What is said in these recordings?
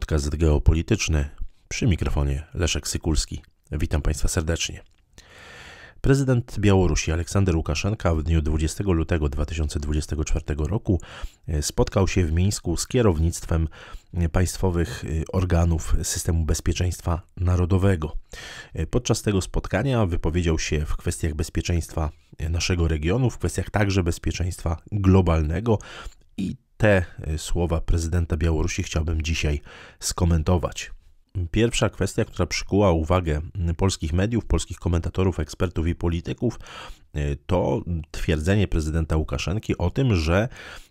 podcast geopolityczny przy mikrofonie Leszek Sykulski. Witam Państwa serdecznie. Prezydent Białorusi Aleksander Łukaszenka w dniu 20 lutego 2024 roku e, spotkał się w Mińsku z kierownictwem e, państwowych e, organów systemu bezpieczeństwa narodowego. Podczas tego spotkania wypowiedział się w kwestiach bezpieczeństwa naszego regionu, w kwestiach także bezpieczeństwa globalnego i te e, słowa prezydenta Białorusi chciałbym dzisiaj skomentować. Pierwsza kwestia, która przykuła uwagę polskich mediów, polskich komentatorów, ekspertów i polityków, e, to twierdzenie prezydenta Łukaszenki o tym, że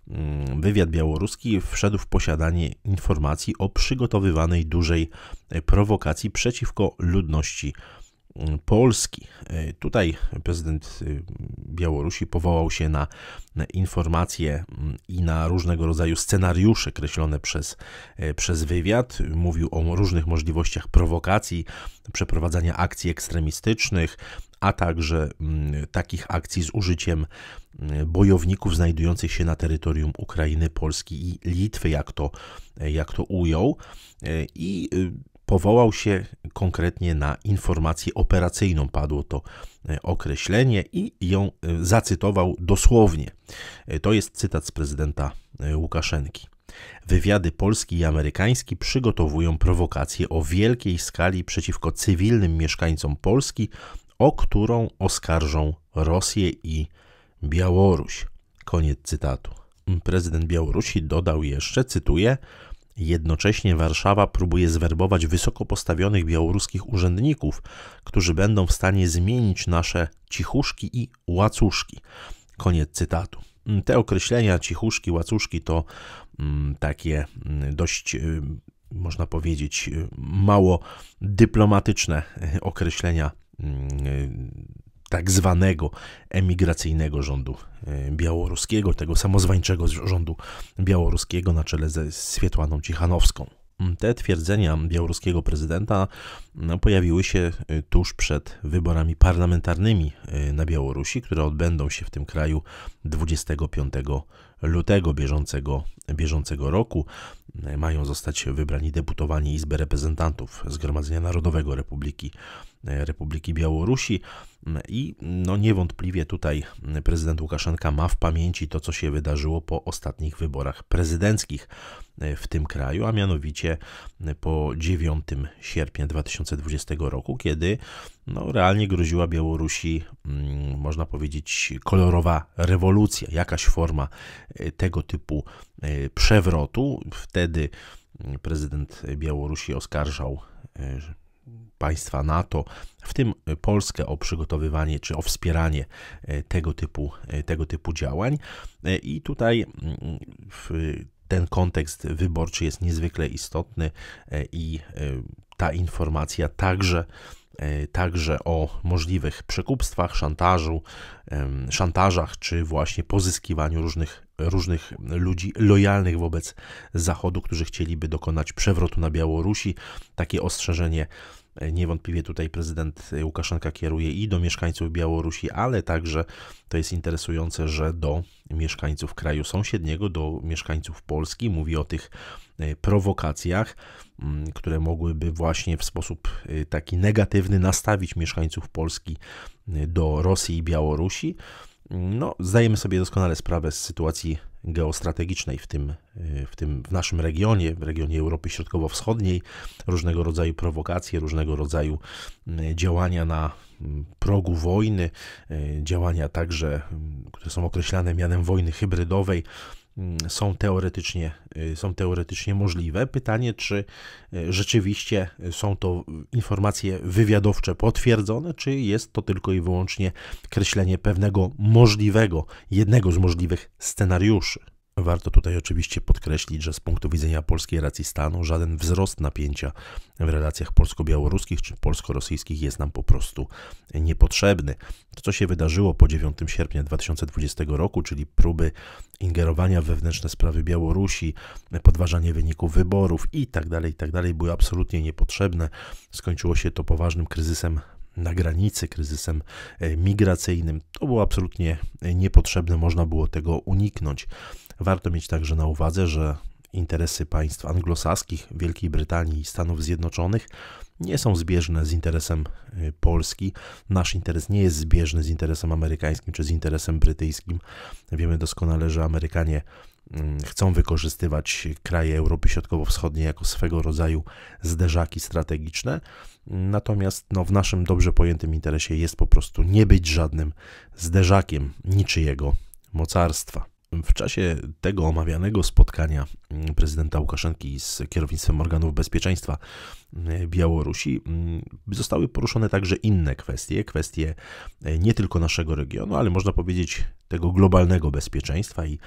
mm, wywiad białoruski wszedł w posiadanie informacji o przygotowywanej dużej e, prowokacji przeciwko ludności Polski. E, tutaj prezydent y, Białorusi powołał się na informacje mm, i na różnego rodzaju scenariusze kreślone przez, e, przez wywiad. Mówił o różnych możliwościach prowokacji, przeprowadzania akcji ekstremistycznych, a także mm, takich akcji z użyciem mm, bojowników znajdujących się na terytorium Ukrainy, Polski i Litwy, jak to, e, jak to ujął. I y, powołał się konkretnie na informację operacyjną, padło to e, określenie i ją e, zacytował dosłownie. E, to jest cytat z prezydenta Łukaszenki. Wywiady polski i amerykański przygotowują prowokacje o wielkiej skali przeciwko cywilnym mieszkańcom Polski, o którą oskarżą Rosję i Białoruś. Koniec cytatu. Prezydent Białorusi dodał jeszcze, cytuję, Jednocześnie Warszawa próbuje zwerbować wysoko postawionych białoruskich urzędników, którzy będą w stanie zmienić nasze cichuszki i łacuszki. Koniec cytatu. Mm, te określenia cichuszki, łacuszki to mm, takie mm, dość y, można powiedzieć, y, mało dyplomatyczne y, określenia mm, y, tak zwanego emigracyjnego rządu e, białoruskiego, tego samozwańczego rządu białoruskiego na czele ze Swietłaną Cichanowską. Mm, te twierdzenia białoruskiego prezydenta no, pojawiły się e, tuż przed wyborami parlamentarnymi e, na Białorusi, które odbędą się w tym kraju 25 lutego bieżącego, bieżącego roku mają zostać wybrani deputowani Izby Reprezentantów Zgromadzenia Narodowego Republiki, e, Republiki Białorusi. I no niewątpliwie tutaj prezydent Łukaszenka ma w pamięci to, co się wydarzyło po ostatnich wyborach prezydenckich e, w tym kraju, a mianowicie e, po 9 sierpnia 2020 roku, kiedy no, realnie groziła Białorusi, mm, można powiedzieć, kolorowa rewolucja, jakaś forma tego typu przewrotu. Wtedy wtedy mm, prezydent Białorusi oskarżał e, państwa NATO, w tym Polskę, o przygotowywanie czy o wspieranie e, tego typu, e, tego typu działań. I tutaj mm, ten kontekst wyborczy jest niezwykle istotny i ta informacja także E, także o możliwych przekupstwach, szantażu, szantażach czy właśnie pozyskiwaniu różnych, różnych ludzi lojalnych wobec Zachodu, którzy chcieliby dokonać przewrotu na Białorusi. Takie ostrzeżenie e, niewątpliwie tutaj prezydent Łukaszenka kieruje i do mieszkańców Białorusi, ale także to jest interesujące, że do mieszkańców kraju sąsiedniego, do mieszkańców Polski mówi o tych E, prowokacjach, mm, które mogłyby właśnie w sposób e, taki negatywny nastawić mieszkańców Polski e, do Rosji i Białorusi. No, zdajemy sobie doskonale sprawę z sytuacji geostrategicznej w tym, w tym w naszym regionie, w regionie Europy Środkowo-Wschodniej, różnego rodzaju prowokacje, różnego rodzaju działania na progu wojny, działania także, które są określane mianem wojny hybrydowej, Mm, są teoretycznie, y, są teoretycznie możliwe. Pytanie, czy y, rzeczywiście są to informacje wywiadowcze potwierdzone, czy jest to tylko i wyłącznie kreślenie pewnego możliwego, jednego z możliwych scenariuszy. Warto tutaj oczywiście podkreślić, że z punktu widzenia polskiej racji stanu żaden wzrost napięcia w relacjach polsko-białoruskich czy polsko-rosyjskich jest nam po prostu niepotrzebny. To, co się wydarzyło po 9 sierpnia 2020 roku, czyli próby ingerowania w wewnętrzne sprawy Białorusi, podważanie wyników wyborów itd., tak itd., tak były absolutnie niepotrzebne. Skończyło się to poważnym kryzysem na granicy, kryzysem e, migracyjnym. To było absolutnie niepotrzebne, można było tego uniknąć. Warto mieć także na uwadze, że interesy państw anglosaskich, Wielkiej Brytanii i Stanów Zjednoczonych nie są zbieżne z interesem y, Polski. Nasz interes nie jest zbieżny z interesem amerykańskim czy z interesem brytyjskim. Wiemy doskonale, że Amerykanie mm, chcą wykorzystywać kraje Europy Środkowo-Wschodniej jako swego rodzaju zderzaki strategiczne. Natomiast no, w naszym dobrze pojętym interesie jest po prostu nie być żadnym zderzakiem niczyjego mocarstwa. W czasie tego omawianego spotkania prezydenta Łukaszenki z kierownictwem organów bezpieczeństwa Białorusi mm, zostały poruszone także inne kwestie, kwestie e, nie tylko naszego regionu, ale można powiedzieć tego globalnego bezpieczeństwa i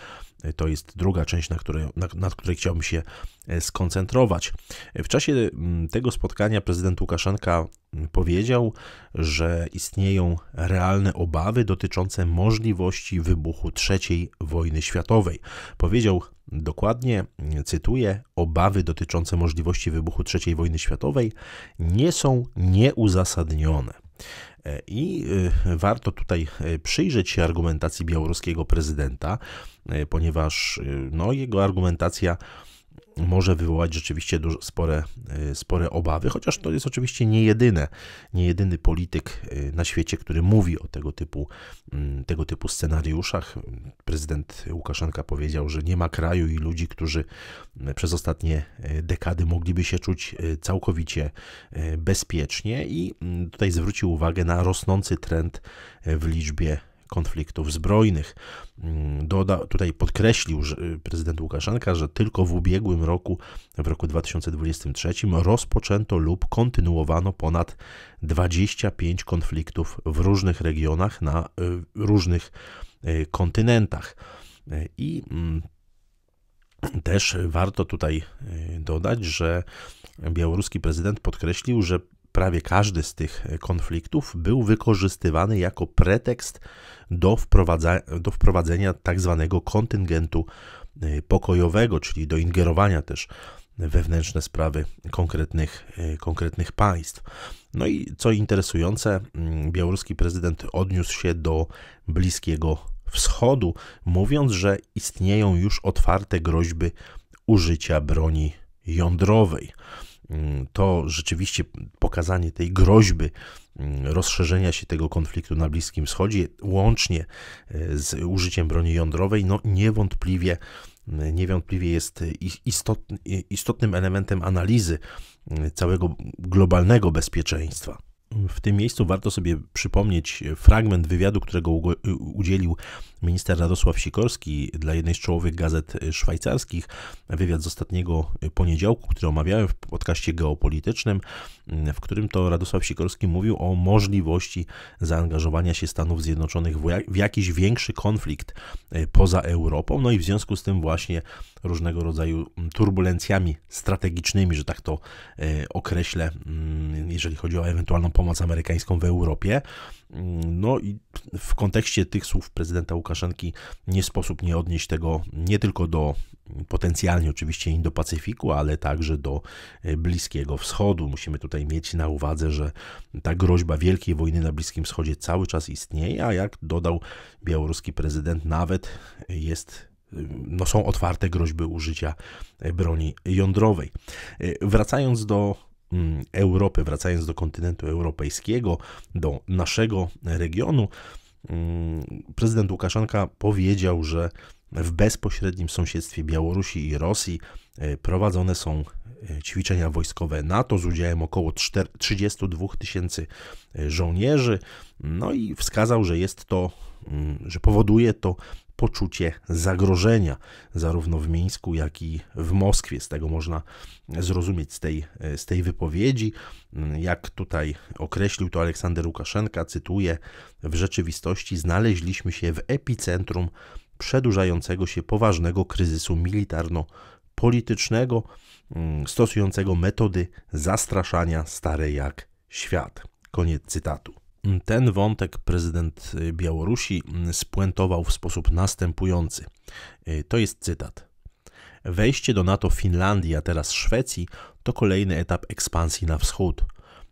to jest druga część, na której, na, nad której chciałbym się e, skoncentrować. W czasie mm, tego spotkania prezydent Łukaszenka mm, powiedział, że istnieją realne obawy dotyczące możliwości wybuchu III wojny światowej. Powiedział dokładnie, mm, cytuję, obawy dotyczące możliwości wybuchu III wojny światowej nie są nieuzasadnione. E, I e, warto tutaj e, przyjrzeć się argumentacji białoruskiego prezydenta, ponieważ no, jego argumentacja może wywołać rzeczywiście duże, spore, e, spore obawy, chociaż to jest oczywiście nie jedyne, nie jedyny polityk e, na świecie, który mówi o tego typu, mm, tego typu scenariuszach. Prezydent Łukaszenka powiedział, że nie ma kraju i ludzi, którzy mm, przez ostatnie e, dekady mogliby się czuć całkowicie bezpiecznie i mm, tutaj zwrócił uwagę na rosnący trend w liczbie konfliktów zbrojnych. Mm, doda, tutaj podkreślił że y, prezydent Łukaszenka, że tylko w ubiegłym roku, w roku 2023, rozpoczęto lub kontynuowano ponad 25 konfliktów w różnych regionach, na y, różnych y, kontynentach. I mm, też warto tutaj dodać, że białoruski prezydent podkreślił, że prawie każdy z tych e, konfliktów był wykorzystywany jako pretekst do, do wprowadzenia tak zwanego kontyngentu e, pokojowego, czyli do ingerowania też wewnętrzne sprawy konkretnych, e, konkretnych państw. No i co interesujące, mm, białoruski prezydent odniósł się do Bliskiego Wschodu, mówiąc, że istnieją już otwarte groźby użycia broni jądrowej. Mm, to rzeczywiście pokazanie tej groźby mm, rozszerzenia się tego konfliktu na Bliskim Wschodzie, łącznie e, z użyciem broni jądrowej, no niewątpliwie, mm, niewątpliwie jest istotnym elementem analizy całego globalnego bezpieczeństwa. W tym miejscu warto sobie przypomnieć fragment wywiadu, którego udzielił minister Radosław Sikorski dla jednej z czołowych gazet szwajcarskich. Wywiad z ostatniego poniedziałku, który omawiałem w podcaście geopolitycznym w którym to Radosław Sikorski mówił o możliwości zaangażowania się Stanów Zjednoczonych w jakiś większy konflikt e, poza Europą, no i w związku z tym właśnie różnego rodzaju mm, turbulencjami strategicznymi, że tak to e, określę, mm, jeżeli chodzi o ewentualną pomoc amerykańską w Europie. Mm, no i w kontekście tych słów prezydenta Łukaszenki nie sposób nie odnieść tego nie tylko do potencjalnie oczywiście Indo-Pacyfiku, ale także do e, Bliskiego Wschodu. Musimy tutaj mieć na uwadze, że ta groźba wielkiej wojny na Bliskim Wschodzie cały czas istnieje, a jak dodał białoruski prezydent, nawet jest e, no są otwarte groźby użycia e, broni jądrowej. Wracając do mm, Europy, wracając do kontynentu europejskiego, do naszego regionu, mm, prezydent Łukaszenka powiedział, że w bezpośrednim sąsiedztwie Białorusi i Rosji e, prowadzone są e, ćwiczenia wojskowe NATO z udziałem około 32 tysięcy e, żołnierzy. No i wskazał, że jest to, mm, że powoduje to poczucie zagrożenia, zarówno w Mińsku, jak i w Moskwie. Z tego można zrozumieć z tej, z tej wypowiedzi. Mm, jak tutaj określił to Aleksander Łukaszenka, cytuję: W rzeczywistości znaleźliśmy się w epicentrum przedłużającego się poważnego kryzysu militarno-politycznego, mm, stosującego metody zastraszania stare jak świat. Koniec cytatu. Ten wątek prezydent Białorusi mm, spuentował w sposób następujący. Y, to jest cytat. Wejście do NATO Finlandii, a teraz Szwecji, to kolejny etap ekspansji na wschód.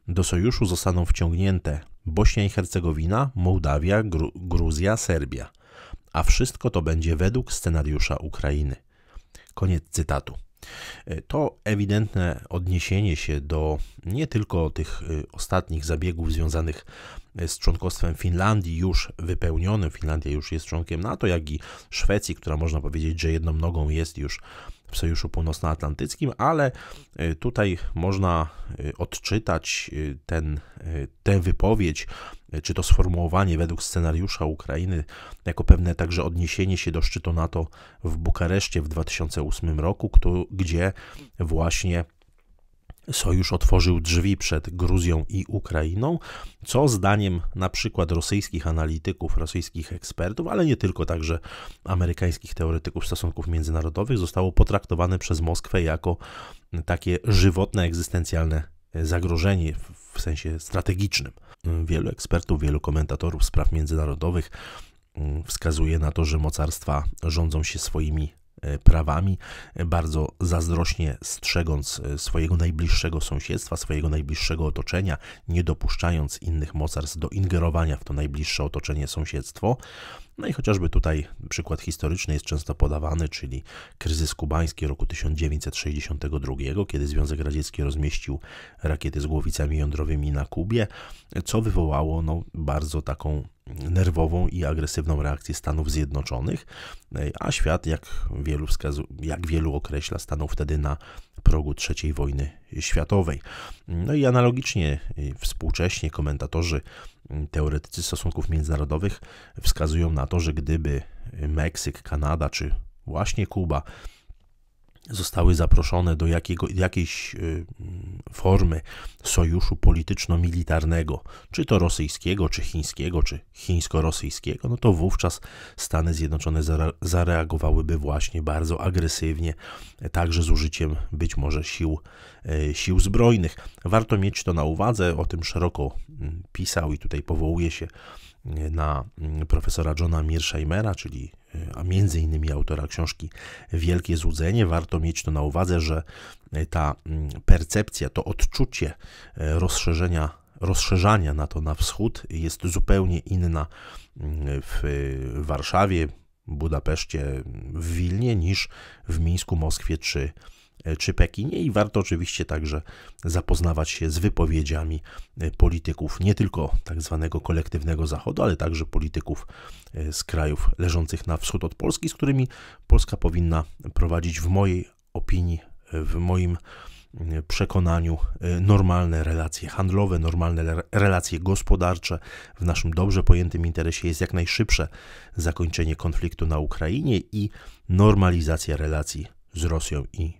Do sojuszu zostaną wciągnięte Bośnia i Hercegowina, Mołdawia, Gru Gruzja, Serbia a wszystko to będzie według scenariusza Ukrainy. Koniec cytatu. E, to ewidentne odniesienie się do nie tylko tych e, ostatnich zabiegów związanych e, z członkostwem Finlandii już wypełnionym, Finlandia już jest członkiem NATO, jak i Szwecji, która można powiedzieć, że jedną nogą jest już w Sojuszu Północnoatlantyckim, ale y, tutaj można y, odczytać y, ten, tę wypowiedź, czy to sformułowanie według scenariusza Ukrainy, jako pewne także odniesienie się do szczytu NATO w Bukareszcie w 2008 roku, gdzie właśnie Sojusz otworzył drzwi przed Gruzją i Ukrainą, co zdaniem na przykład rosyjskich analityków, rosyjskich ekspertów, ale nie tylko, także amerykańskich teoretyków stosunków międzynarodowych, zostało potraktowane przez Moskwę jako takie żywotne, egzystencjalne zagrożenie w sensie strategicznym. Wielu ekspertów, wielu komentatorów spraw międzynarodowych mm, wskazuje na to, że mocarstwa rządzą się swoimi E, prawami, e, bardzo zazdrośnie strzegąc e, swojego najbliższego sąsiedztwa, swojego najbliższego otoczenia, nie dopuszczając innych mocarstw do ingerowania w to najbliższe otoczenie sąsiedztwo. No i chociażby tutaj przykład historyczny jest często podawany, czyli kryzys kubański roku 1962, kiedy Związek Radziecki rozmieścił rakiety z głowicami jądrowymi na Kubie, co wywołało no, bardzo taką nerwową i agresywną reakcję Stanów Zjednoczonych, e, a świat, jak wielu, wskazu, jak wielu określa, stanął wtedy na progu III wojny światowej. No i analogicznie e, współcześnie komentatorzy, teoretycy stosunków międzynarodowych wskazują na to, że gdyby Meksyk, Kanada czy właśnie Kuba zostały zaproszone do jakiego, jakiejś y, formy sojuszu polityczno-militarnego, czy to rosyjskiego, czy chińskiego, czy chińsko-rosyjskiego, no to wówczas Stany Zjednoczone zareagowałyby właśnie bardzo agresywnie, także z użyciem być może sił, y, sił zbrojnych. Warto mieć to na uwadze, o tym szeroko mm, pisał i tutaj powołuje się y, na mm, profesora Johna Mearsheimera, czyli a między innymi autora książki Wielkie Złudzenie. Warto mieć to na uwadze, że e, ta mm, percepcja, to odczucie e, rozszerzenia rozszerzania NATO na wschód jest zupełnie inna mm, e, w Warszawie, Budapeszcie, w Wilnie niż w Mińsku, Moskwie czy E, czy Pekinie i warto oczywiście także zapoznawać się z wypowiedziami e, polityków nie tylko tak zwanego kolektywnego Zachodu, ale także polityków e, z krajów leżących na wschód od Polski, z którymi Polska powinna prowadzić w mojej opinii, w moim mm, przekonaniu normalne relacje handlowe, normalne relacje gospodarcze. W naszym dobrze pojętym interesie jest jak najszybsze zakończenie konfliktu na Ukrainie i normalizacja relacji z Rosją i